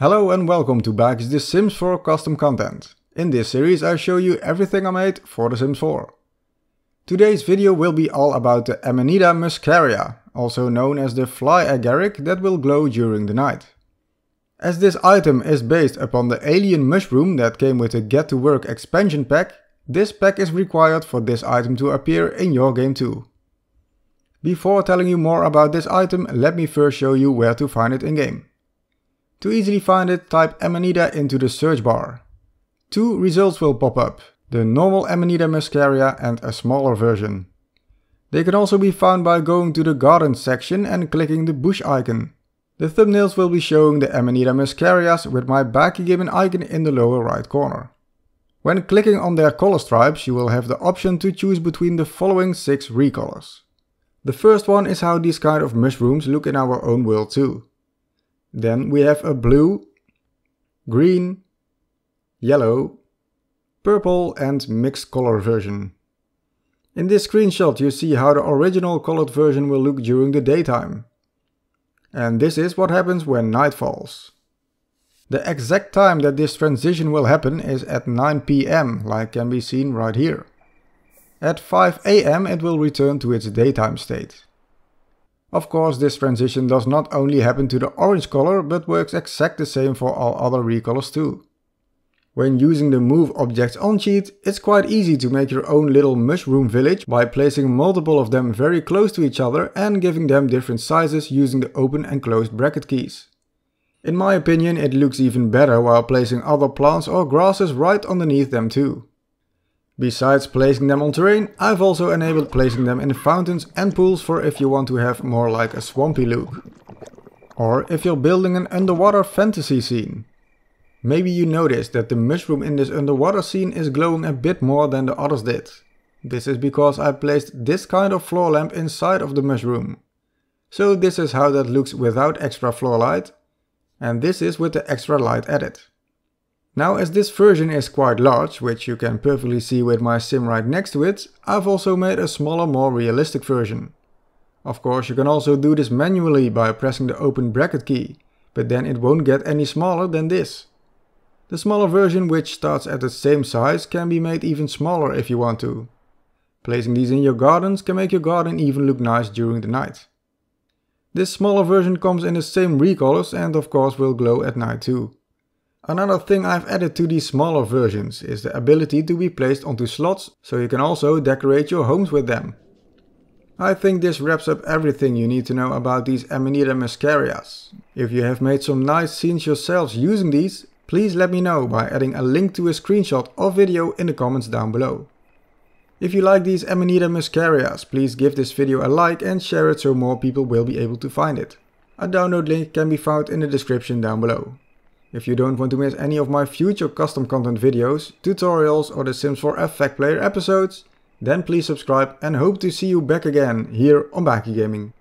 Hello and welcome to Bags The Sims 4 custom content. In this series I show you everything I made for The Sims 4. Today's video will be all about the Amanita muscaria, also known as the fly agaric that will glow during the night. As this item is based upon the alien mushroom that came with the Get to Work expansion pack, this pack is required for this item to appear in your game too. Before telling you more about this item, let me first show you where to find it in game. To easily find it, type Amanita into the search bar. Two results will pop up, the normal Amanita muscaria and a smaller version. They can also be found by going to the garden section and clicking the bush icon. The thumbnails will be showing the Amanita muscarias with my given icon in the lower right corner. When clicking on their color stripes, you will have the option to choose between the following 6 recolors. The first one is how these kind of mushrooms look in our own world too. Then we have a blue, green, yellow, purple and mixed color version. In this screenshot you see how the original colored version will look during the daytime. And this is what happens when night falls. The exact time that this transition will happen is at 9 pm, like can be seen right here. At 5 am it will return to its daytime state. Of course, this transition does not only happen to the orange color, but works exact the same for all other recolors too. When using the Move Objects On cheat, it's quite easy to make your own little mushroom village by placing multiple of them very close to each other and giving them different sizes using the open and closed bracket keys. In my opinion, it looks even better while placing other plants or grasses right underneath them too. Besides placing them on terrain, I've also enabled placing them in fountains and pools for if you want to have more like a swampy look. Or if you're building an underwater fantasy scene. Maybe you noticed that the mushroom in this underwater scene is glowing a bit more than the others did. This is because I placed this kind of floor lamp inside of the mushroom. So this is how that looks without extra floor light, and this is with the extra light added. Now as this version is quite large, which you can perfectly see with my sim right next to it, I've also made a smaller more realistic version. Of course you can also do this manually by pressing the open bracket key, but then it won't get any smaller than this. The smaller version which starts at the same size can be made even smaller if you want to. Placing these in your gardens can make your garden even look nice during the night. This smaller version comes in the same recolors and of course will glow at night too. Another thing I've added to these smaller versions is the ability to be placed onto slots, so you can also decorate your homes with them. I think this wraps up everything you need to know about these Amanita muscarias. If you have made some nice scenes yourselves using these, please let me know by adding a link to a screenshot or video in the comments down below. If you like these Amanita muscarias, please give this video a like and share it so more people will be able to find it. A download link can be found in the description down below. If you don't want to miss any of my future custom content videos, tutorials or the Sims 4 Effect Player episodes, then please subscribe and hope to see you back again here on Backy Gaming.